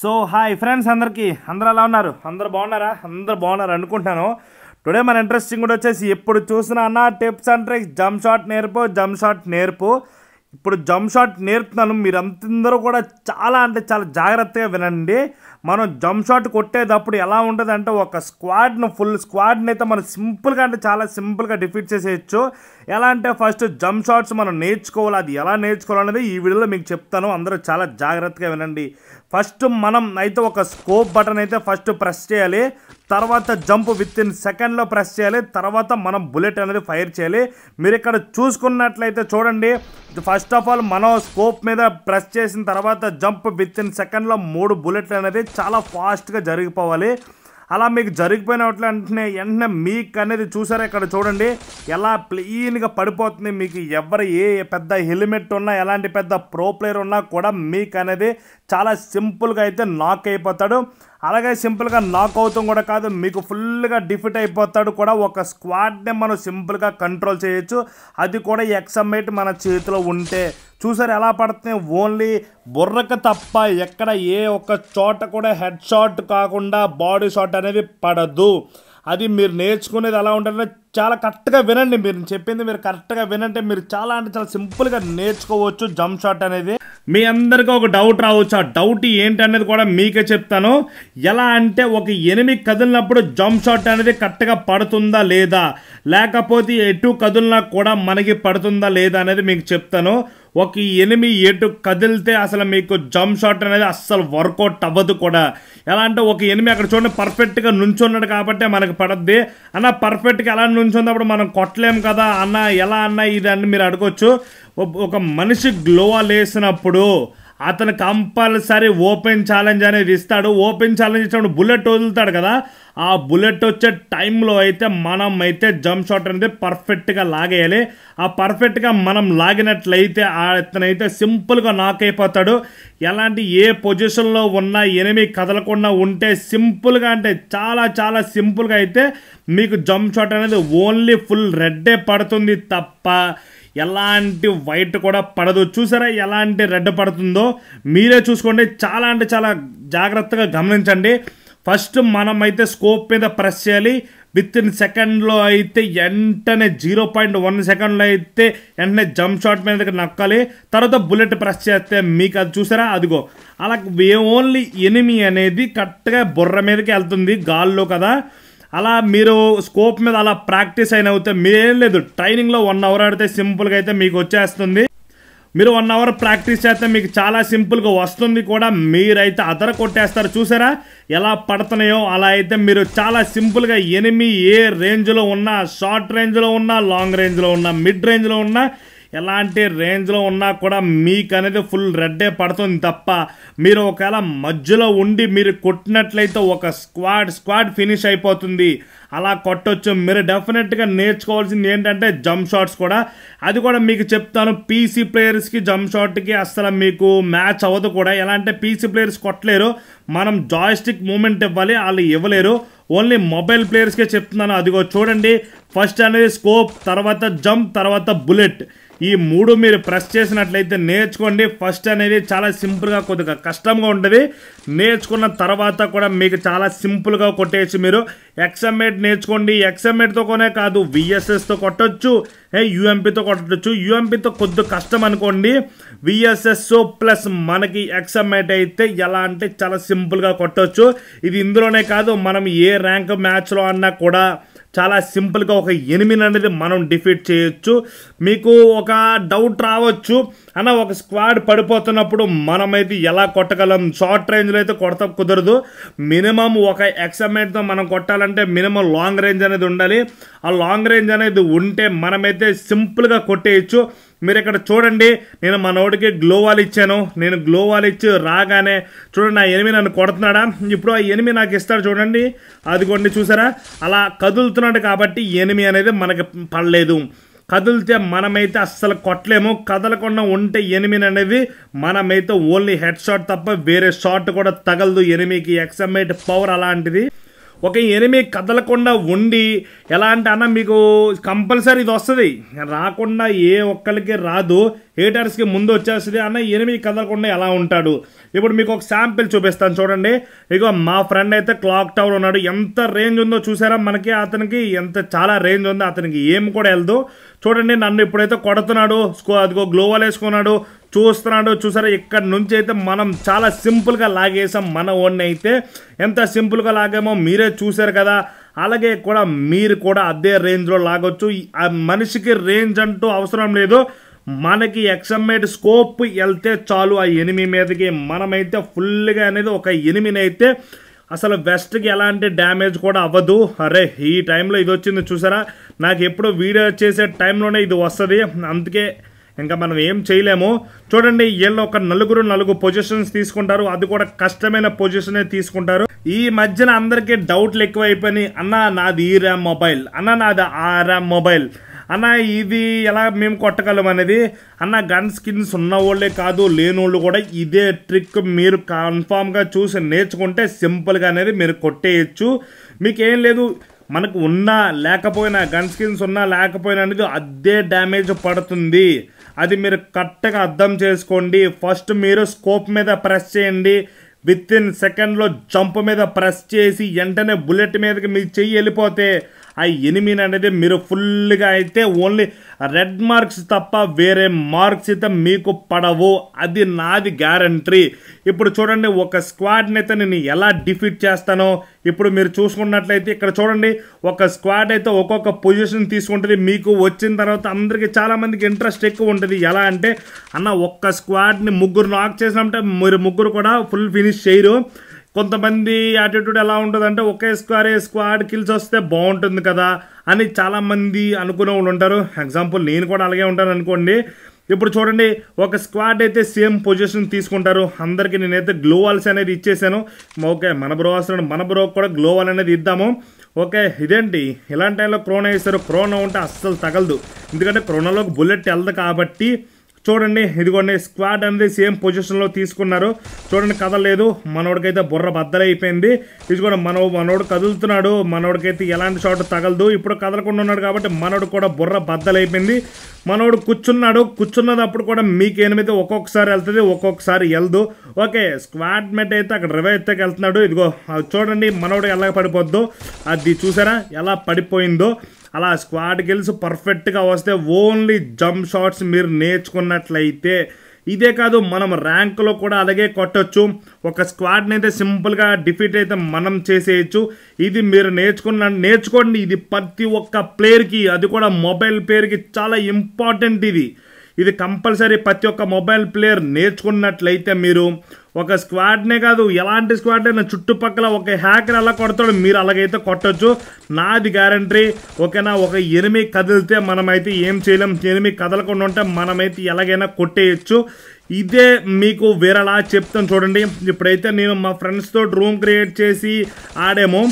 so hi friends అందరికీ అందరు అలా ఉన్నారు అందరు బాగున్నారా అందరు బాగున్నారు అనుకుంటున్నాను టుడే మన ఇంట్రెస్టింగ్ కూడా వచ్చేసి ఎప్పుడు చూసినా అన్న tips and tricks jump shot నేర్పు జంప్ షాట్ నేర్పు ఇప్పుడు జంప్ షాట్ నేర్పుతున్నాను మీరందరూ కూడా చాలా అంటే చాలా జాగ్రత్తగా వినండి మనం జంప్ షాట్ కొట్టేటప్పుడు ఎలా ఉంటుంది అంటే ఒక స్క్వాడ్ను ఫుల్ స్క్వాడ్ని అయితే మనం సింపుల్గా అంటే చాలా సింపుల్గా డిఫీట్ చేసేయచ్చు ఎలా అంటే ఫస్ట్ జంప్ షాట్స్ మనం నేర్చుకోవాలి అది ఎలా నేర్చుకోవాలనేది ఈ వీడియోలో మీకు చెప్తాను అందరూ చాలా జాగ్రత్తగా వినండి ఫస్ట్ మనం అయితే ఒక స్కోప్ బటన్ అయితే ఫస్ట్ ప్రెస్ చేయాలి తర్వాత జంప్ విత్ ఇన్ సెకండ్లో ప్రెస్ చేయాలి తర్వాత మనం బుల్లెట్ అనేది ఫైర్ చేయాలి మీరు ఇక్కడ చూసుకున్నట్లయితే చూడండి ఫస్ట్ ఆఫ్ ఆల్ మనం స్కోప్ మీద ప్రెస్ చేసిన తర్వాత జంప్ విత్ ఇన్ సెకండ్లో మూడు బుల్లెట్లు అనేది చాలా ఫాస్ట్గా జరిగిపోవాలి అలా మీకు జరిగిపోయిన వెంటనే వెంటనే మీకు అనేది చూసారా ఇక్కడ చూడండి ఎలా ప్లెయిన్గా పడిపోతుంది మీకు ఎవరు ఏ పెద్ద హెల్మెట్ ఉన్నా ఎలాంటి పెద్ద ప్రో ప్లేయర్ ఉన్నా కూడా మీకు అనేది చాలా సింపుల్గా అయితే నాక్ అయిపోతాడు అలాగే సింపుల్గా నాక్ అవుతాం కూడా కాదు మీకు ఫుల్గా డిఫిట్ అయిపోతాడు కూడా ఒక స్క్వాడ్ని మనం సింపుల్గా కంట్రోల్ చేయొచ్చు అది కూడా ఎక్సమ్మేట్ మన చేతిలో ఉంటే చూసారు ఎలా పడుతుంది ఓన్లీ బుర్రకు తప్ప ఎక్కడ ఏ ఒక్క చోట కూడా హెడ్ షాట్ కాకుండా బాడీ షాట్ అనేది పడదు అది మీరు నేర్చుకునేది ఎలా ఉంటుందో చాలా కరెక్ట్గా వినండి మీరు చెప్పింది మీరు కరెక్ట్గా వినంటే మీరు చాలా అంటే చాలా సింపుల్గా నేర్చుకోవచ్చు జంప్ షాట్ అనేది మీ అందరికీ ఒక డౌట్ రావచ్చు ఆ డౌట్ ఏంటి అనేది కూడా మీకే చెప్తాను ఎలా అంటే ఒక ఎనిమిది కదిలినప్పుడు జంప్ షాట్ అనేది కరెక్ట్గా పడుతుందా లేదా లేకపోతే ఎటు కదిలినా కూడా మనకి పడుతుందా లేదా అనేది మీకు చెప్తాను ఒక ఎనిమి ఎటు కదిలితే అసలు మీకు జంప్ షాట్ అనేది అస్సలు వర్కౌట్ అవ్వదు కూడా ఎలా అంటే ఒక ఎనిమి అక్కడ చూడండి పర్ఫెక్ట్గా నుంచున్నాడు కాబట్టి మనకు పడద్ది అన్న పర్ఫెక్ట్గా ఎలా నుంచున్నప్పుడు మనం కొట్టలేం కదా అన్న ఎలా అన్న ఇది అని మీరు అడగొచ్చు ఒక మనిషి గ్లోవా లేసినప్పుడు అతను కంపల్సరీ ఓపెన్ ఛాలెంజ్ అనేది ఇస్తాడు ఓపెన్ ఛాలెంజ్ ఇచ్చినప్పుడు బుల్లెట్ వదులుతాడు కదా ఆ బుల్లెట్ వచ్చే టైంలో అయితే మనం అయితే జంప్ షాట్ అనేది పర్ఫెక్ట్గా లాగేయాలి ఆ పర్ఫెక్ట్గా మనం లాగినట్లయితే ఆ అతనైతే సింపుల్గా నాక్ అయిపోతాడు ఎలాంటి ఏ పొజిషన్లో ఉన్నా ఎనిమి కదలకుండా ఉంటే సింపుల్గా అంటే చాలా చాలా సింపుల్గా అయితే మీకు జంప్ షాట్ అనేది ఓన్లీ ఫుల్ రెడ్డే పడుతుంది తప్ప ఎలాంటి వైట్ కూడా పడదు చూసారా ఎలాంటి రెడ్ పడుతుందో మీరే చూసుకోండి చాలా అంటే చాలా జాగ్రత్తగా గమనించండి ఫస్ట్ మనం అయితే స్కోప్ మీద ప్రెస్ చేయాలి విత్ ఇన్ సెకండ్లో అయితే వెంటనే జీరో పాయింట్ వన్ సెకండ్లో అయితే వెంటనే జంప్ షాట్ మీద నక్కాలి తర్వాత బుల్లెట్ ప్రెస్ చేస్తే మీకు అది చూసారా అదిగో అలా ఓన్లీ ఎనిమి అనేది కరెక్ట్గా బుర్ర మీదకి వెళ్తుంది గాల్లో కదా అలా మీరు స్కోప్ మీద అలా ప్రాక్టీస్ అయిన అవుతే మీరేం లేదు ట్రైనింగ్లో వన్ అవర్ ఆడితే సింపుల్గా అయితే మీకు వచ్చేస్తుంది మీరు వన్ అవర్ ప్రాక్టీస్ చేస్తే మీకు చాలా సింపుల్గా వస్తుంది కూడా మీరైతే అదర కొట్టేస్తారు చూసారా ఎలా పడుతున్నాయో అలా అయితే మీరు చాలా సింపుల్గా ఎనిమి ఏ రేంజ్లో ఉన్నా షార్ట్ రేంజ్లో ఉన్నా లాంగ్ రేంజ్లో ఉన్నా మిడ్ రేంజ్లో ఉన్నా ఎలాంటి రేంజ్లో ఉన్నా కూడా మీకు అనేది ఫుల్ రెడ్డే పడుతుంది తప్ప మీరు ఒకవేళ మధ్యలో ఉండి మీరు కొట్టినట్లయితే ఒక స్క్వాడ్ స్క్వాడ్ ఫినిష్ అయిపోతుంది అలా కొట్టొచ్చు మీరు డెఫినెట్గా నేర్చుకోవాల్సింది ఏంటంటే జంప్ షాట్స్ కూడా అది కూడా మీకు చెప్తాను పీసీ ప్లేయర్స్కి జంప్ షాట్కి అసలు మీకు మ్యాచ్ అవ్వదు కూడా ఎలా అంటే పీసీ ప్లేయర్స్ కొట్టలేరు మనం జాయిస్టిక్ మూమెంట్ ఇవ్వాలి వాళ్ళు ఇవ్వలేరు ఓన్లీ మొబైల్ ప్లేయర్స్కే చెప్తున్నాను అదిగో చూడండి ఫస్ట్ అనేది స్కోప్ తర్వాత జంప్ తర్వాత బుల్లెట్ ఈ మూడు మీరు ప్రెస్ చేసినట్లయితే నేర్చుకోండి ఫస్ట్ అనేది చాలా సింపుల్గా కొద్దిగా కష్టంగా ఉంటుంది నేర్చుకున్న తర్వాత కూడా మీకు చాలా సింపుల్గా కొట్టేసి మీరు ఎక్స్ఎంఎట్ నేర్చుకోండి ఎక్స్ఎంఎట్తో కొనే కాదు విఎస్ఎస్తో కొట్టచ్చు యూఎంపీతో కొట్టచ్చు యూఎంపీతో కొద్ది కష్టం అనుకోండి విఎస్ఎస్ ప్లస్ మనకి ఎక్సమేట్ అయితే ఎలా అంటే చాలా సింపుల్గా కొట్టచ్చు ఇది ఇందులోనే కాదు మనం ఏ ర్యాంక్ మ్యాచ్లో అన్నా కూడా చాలా సింపుల్గా ఒక ఎనిమిది అనేది మనం డిఫీట్ చేయొచ్చు మీకు ఒక డౌట్ రావచ్చు అన్న ఒక స్క్వాడ్ పడిపోతున్నప్పుడు మనమైతే ఎలా కొట్టగలం షార్ట్ రేంజ్లో అయితే కొడత కుదరదు మినిమం ఒక ఎక్సమైట్తో మనం కొట్టాలంటే మినిమం లాంగ్ రేంజ్ అనేది ఉండాలి ఆ లాంగ్ రేంజ్ అనేది ఉంటే మనమైతే సింపుల్గా కొట్టేయచ్చు మీరు ఇక్కడ చూడండి నేను మనోడికి గ్లోవాల్ ఇచ్చాను నేను గ్లోవాల్ ఇచ్చి రాగానే చూడండి నా ఎనిమి నన్ను కొడుతున్నాడా ఇప్పుడు ఆ ఎనిమిది నాకు ఇస్తాడు చూడండి అది కొన్ని చూసారా అలా కదులుతున్నాడు కాబట్టి ఎనిమి అనేది మనకి పడలేదు కదిలితే మనమైతే అస్సలు కొట్టలేము కదలకుండా ఉంటే ఎనిమిది అనేవి మనమైతే ఓన్లీ హెడ్ షాట్ తప్ప వేరే షాట్ కూడా తగలదు ఎనిమికి ఎక్సమైట్ పవర్ అలాంటిది ఒక ఎనిమిది కదలకుండా ఉండి ఎలా అంటే అన్న మీకు కంపల్సరీ ఇది వస్తుంది రాకుండా ఏ ఒక్కరికి రాదు హేటర్స్కి ముందు వచ్చేస్తుంది అన్న ఎనిమిది కదలకుండా ఎలా ఉంటాడు ఇప్పుడు మీకు ఒక శాంపిల్ చూపిస్తాను చూడండి ఇక మా ఫ్రెండ్ అయితే క్లాక్ టవర్ ఉన్నాడు ఎంత రేంజ్ ఉందో చూసారా మనకి అతనికి ఎంత చాలా రేంజ్ ఉందో అతనికి ఏం కూడా వెళ్దు చూడండి నన్ను ఇప్పుడైతే కొడుతున్నాడు అదిగో గ్లోవల్ వేసుకున్నాడు చూస్తున్నాడో చూసారా ఇక్కడ నుంచి అయితే మనం చాలా సింపుల్గా లాగేసాం మన ఓన్ అయితే ఎంత సింపుల్గా లాగామో మీరే చూసారు కదా అలాగే కూడా మీరు కూడా అదే రేంజ్లో లాగొచ్చు ఆ మనిషికి రేంజ్ అంటూ అవసరం లేదు మనకి ఎక్సమ్మేట్ స్కోప్ వెళ్తే చాలు ఆ ఎనిమి మీదకి మనమైతే ఫుల్గా అనేది ఒక ఎనిమిని అయితే అసలు వెస్ట్కి ఎలాంటి డ్యామేజ్ కూడా అవ్వదు అరే ఈ టైంలో ఇది వచ్చింది చూసారా నాకు ఎప్పుడు వీడియో చేసే టైంలోనే ఇది వస్తుంది అందుకే ఇంకా మనం ఏం చేయలేము చూడండి వీళ్ళు ఒక నలుగురు నలుగురు పొజిషన్స్ తీసుకుంటారు అది కూడా కష్టమైన పొజిషనే తీసుకుంటారు ఈ మధ్యన అందరికీ డౌట్లు ఎక్కువైపోయినాయి అన్న నాది ఈ ర్యామ్ మొబైల్ అన్న నాది ఆ ర్యామ్ మొబైల్ అన్న ఇది ఎలా మేము కొట్టగలం అనేది అన్న గన్ స్కిన్స్ ఉన్నవాళ్ళే కాదు లేనోళ్ళు కూడా ఇదే ట్రిక్ మీరు కన్ఫామ్గా చూసి నేర్చుకుంటే సింపుల్గా అనేది మీరు కొట్టేయచ్చు మీకేం లేదు మనకు ఉన్నా లేకపోయినా గన్ స్కిన్స్ ఉన్నా లేకపోయినా అనేది అదే డ్యామేజ్ పడుతుంది అది మీరు కరెక్ట్గా అర్థం చేసుకోండి ఫస్ట్ మీరు స్కోప్ మీద ప్రెస్ చేయండి విత్ ఇన్ సెకండ్లో జంప్ మీద ప్రెస్ చేసి వెంటనే బుల్లెట్ మీదకి మీ చెయ్యి వెళ్ళిపోతే ఆ ఎనిమిన్ అనేది మీరు ఫుల్గా అయితే ఓన్లీ రెడ్ మార్క్స్ తప్ప వేరే మార్క్స్ అయితే మీకు పడవు అది నాది గ్యారంటీ ఇప్పుడు చూడండి ఒక స్క్వాడ్ని అయితే నేను ఎలా డిఫీట్ చేస్తానో ఇప్పుడు మీరు చూసుకున్నట్లయితే ఇక్కడ చూడండి ఒక స్క్వాడ్ అయితే ఒక్కొక్క పొజిషన్ తీసుకుంటుంది మీకు వచ్చిన తర్వాత అందరికీ చాలామందికి ఇంట్రెస్ట్ ఎక్కువ ఉంటుంది ఎలా అంటే అన్న ఒక్క స్క్వాడ్ని ముగ్గురు నాక్ చేసినామంటే మీరు ముగ్గురు కూడా ఫుల్ ఫినిష్ చేయరు కొంతమంది యాటిట్యూడ్ ఎలా ఉంటుందంటే ఒకే స్క్వారే స్క్వాడ్ కిల్స్ వస్తే బాగుంటుంది కదా అని చాలామంది అనుకునే వాళ్ళు ఉంటారు ఎగ్జాంపుల్ నేను కూడా అలాగే ఉంటాను అనుకోండి ఇప్పుడు చూడండి ఒక స్క్వాడ్ అయితే సేమ్ పొజిషన్ తీసుకుంటారు అందరికీ నేనైతే గ్లోవాల్స్ అనేది ఇచ్చేసాను ఓకే మన బ్రో వస్తున్నాడు మన బ్రో కూడా గ్లోవాల్ అనేది ఇద్దాము ఓకే ఇదేంటి ఇలాంటి టైంలో క్రోనా ఇస్తారు క్రోనా ఉంటే అస్సలు తగలదు ఎందుకంటే క్రోనాలోకి బుల్లెట్ వెళ్ళదు కాబట్టి చూడండి ఇదిగోండి స్క్వాడ్ అనేది సేమ్ పొజిషన్లో తీసుకున్నారు చూడండి కదలేదు మనోడికైతే బుర్ర బద్దలైపోయింది ఇదిగోండి మన మనోడు కదులుతున్నాడు మనోడికైతే ఎలాంటి షాట్ తగలదు ఇప్పుడు కదలకుండా ఉన్నాడు కాబట్టి మనోడు కూడా బుర్ర బద్దలైపోయింది మనోడు కూర్చున్నాడు కూర్చున్నప్పుడు కూడా మీకు ఎనిమిది ఒక్కొక్కసారి వెళ్తుంది ఒక్కొక్కసారి వెళ్దు ఓకే స్క్వాడ్ మెట్ అయితే అక్కడ రివై అయితే వెళ్తున్నాడు ఇదిగో చూడండి మనోడు ఎలా పడిపోద్దో అది చూసారా ఎలా పడిపోయిందో అలా స్క్వాడ్ గెల్స్ పర్ఫెక్ట్గా వస్తే ఓన్లీ జంప్ షాట్స్ మీరు నేర్చుకున్నట్లయితే ఇదే కాదు మనం ర్యాంక్లో కూడా అలాగే కొట్టచ్చు ఒక స్క్వాడ్ని అయితే సింపుల్గా డిఫీట్ అయితే మనం చేసేయచ్చు ఇది మీరు నేర్చుకున్న నేర్చుకోండి ఇది ప్రతి ఒక్క ప్లేయర్కి అది కూడా మొబైల్ ప్లేయర్కి చాలా ఇంపార్టెంట్ ఇది ఇది కంపల్సరీ ప్రతి ఒక్క మొబైల్ ప్లేయర్ నేర్చుకున్నట్లయితే మీరు ఒక స్క్వాడ్నే కాదు ఎలాంటి స్క్వాడ్ అయినా చుట్టుపక్కల ఒక హ్యాకర్ ఎలా కొడతాడు మీరు అలాగైతే కొట్టచ్చు నాది గ్యారంటీ ఓకేనా ఒక ఎనిమి కదిలితే మనమైతే ఏం చేయలేం ఎనిమి కదలకుండా ఉంటే మనమైతే ఎలాగైనా కొట్టేయచ్చు ఇదే మీకు వేరేలా చెప్తాను చూడండి ఇప్పుడైతే నేను మా ఫ్రెండ్స్తో రూమ్ క్రియేట్ చేసి ఆడాము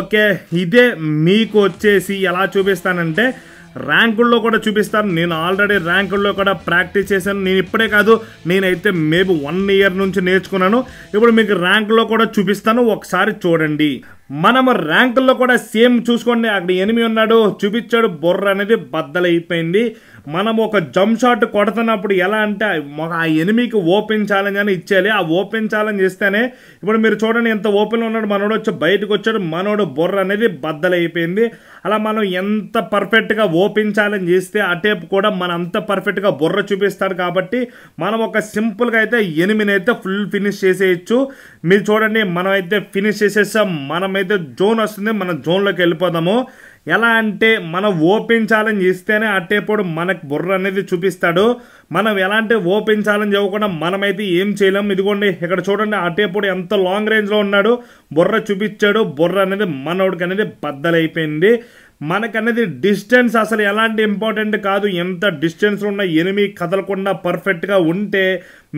ఓకే ఇదే మీకు వచ్చేసి ఎలా చూపిస్తానంటే ర్యాంకుల్లో కూడా చూపిస్తాను నేను ఆల్రెడీ ర్యాంకుల్లో కూడా ప్రాక్టీస్ చేశాను నేను ఇప్పుడే కాదు నేనైతే మేబీ వన్ ఇయర్ నుంచి నేర్చుకున్నాను ఇప్పుడు మీకు ర్యాంకుల్లో కూడా చూపిస్తాను ఒకసారి చూడండి మనము ర్యాంకుల్లో కూడా సేమ్ చూసుకోండి అక్కడ ఎనిమిది ఉన్నాడు చూపించాడు బొర్ర అనేది బద్దలైపోయింది మనం ఒక జంప్ షాట్ కొడుతున్నప్పుడు ఎలా అంటే ఆ ఎనిమికి ఓపెన్ ఛాలెంజ్ అని ఇచ్చేయాలి ఆ ఓపెన్ ఛాలెంజ్ ఇస్తేనే ఇప్పుడు మీరు చూడండి ఎంత ఓపెన్ ఉన్నాడు మనోడు వచ్చి బయటకు వచ్చాడు మనోడు బొర్ర అనేది బద్దలైపోయింది అలా మనం ఎంత పర్ఫెక్ట్గా ఓపెన్ ఛాలెంజ్ చేస్తే అటేపు కూడా మన అంత పర్ఫెక్ట్గా బొర్ర చూపిస్తాడు కాబట్టి మనం ఒక సింపుల్గా అయితే ఎనిమిది అయితే ఫుల్ ఫినిష్ చేసేయచ్చు మీరు చూడండి మనం అయితే ఫినిష్ చేసేసాం మనమైతే జోన్ వస్తుంది మన జోన్లోకి వెళ్ళిపోదాము ఎలా అంటే మనం ఓపెన్ ఛాలెంజ్ ఇస్తేనే అట్టేపోడు మనకు బుర్ర అనేది చూపిస్తాడు మనం ఎలా అంటే ఓపెన్ ఛాలెంజ్ ఇవ్వకుండా మనమైతే ఏం చేయలేం ఇదిగోండి ఇక్కడ చూడండి అట్టేపోడు ఎంత లాంగ్ రేంజ్లో ఉన్నాడు బుర్ర చూపించాడు బుర్ర అనేది మనోడికి అనేది బద్దలైపోయింది మనకనేది డిస్టెన్స్ అసలు ఎలాంటి ఇంపార్టెంట్ కాదు ఎంత డిస్టెన్స్ ఉన్న ఎనిమి కదలకుండా పర్ఫెక్ట్గా ఉంటే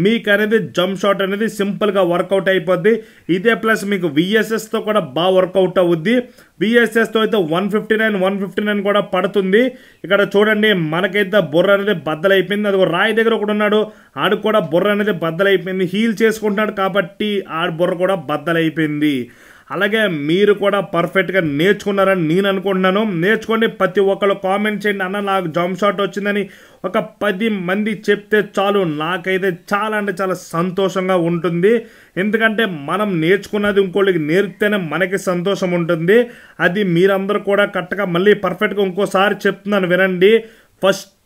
మీకు అనేది జంప్ షాట్ అనేది సింపుల్గా వర్కౌట్ అయిపోద్ది ఇదే ప్లస్ మీకు విఎస్ఎస్తో కూడా బాగా వర్కౌట్ అవుద్ది విఎస్ఎస్తో అయితే one fifty nine one fifty nine కూడా పడుతుంది ఇక్కడ చూడండి మనకైతే బుర్ర అనేది బద్దలైపోయింది అది రాయి దగ్గర కూడా ఉన్నాడు ఆడు కూడా బుర్ర అనేది బద్దలైపోయింది హీల్ చేసుకుంటున్నాడు కాబట్టి ఆడు బుర్ర కూడా బద్దలైపోయింది అలాగే మీరు కూడా పర్ఫెక్ట్గా నేర్చుకున్నారని నేను అనుకుంటున్నాను నేర్చుకోండి ప్రతి ఒక్కరు కామెంట్ చేయండి అన్న నాకు జంప్ షాట్ వచ్చిందని ఒక పది మంది చెప్తే చాలు నాకైతే చాలా అంటే చాలా సంతోషంగా ఉంటుంది ఎందుకంటే మనం నేర్చుకున్నది ఇంకోళ్ళకి నేర్పితేనే మనకి సంతోషం ఉంటుంది అది మీరందరూ కూడా కరెక్ట్గా మళ్ళీ పర్ఫెక్ట్గా ఇంకోసారి చెప్తున్నాను వినండి ఫస్ట్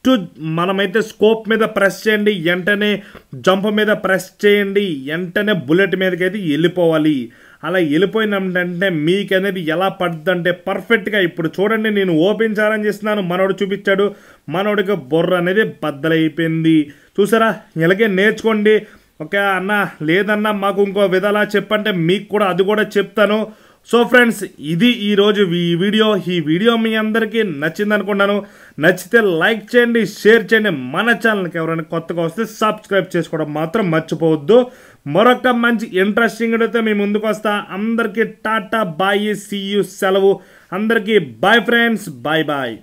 మనమైతే స్కోప్ మీద ప్రెస్ చేయండి వెంటనే జంప్ మీద ప్రెస్ చేయండి వెంటనే బుల్లెట్ మీదకైతే వెళ్ళిపోవాలి అలా వెళ్ళిపోయినంటే అనేది ఎలా పడుతుంది అంటే పర్ఫెక్ట్గా ఇప్పుడు చూడండి నేను ఓపెన్ చేయాలని చేస్తున్నాను మనోడు చూపించాడు మనోడికి బొర్ర అనేది బద్దలైపోయింది చూసారా ఇలాగే నేర్చుకోండి ఓకే అన్న లేదన్నా మాకు ఇంకో విధాలా చెప్పంటే మీకు కూడా అది కూడా చెప్తాను సో ఫ్రెండ్స్ ఇది ఈరోజు ఈ వీడియో ఈ వీడియో మీ అందరికీ నచ్చింది అనుకున్నాను నచ్చితే లైక్ చేయండి షేర్ చేయండి మన ఛానల్కి ఎవరైనా కొత్తగా వస్తే సబ్స్క్రైబ్ చేసుకోవడం మాత్రం మర్చిపోవద్దు మరొక మంచి ఇంట్రెస్టింగ్ అయితే మీ ముందుకు వస్తా అందరికీ టాటా బాయ్ సీ సెలవు అందరికీ బాయ్ ఫ్రెండ్స్ బాయ్ బాయ్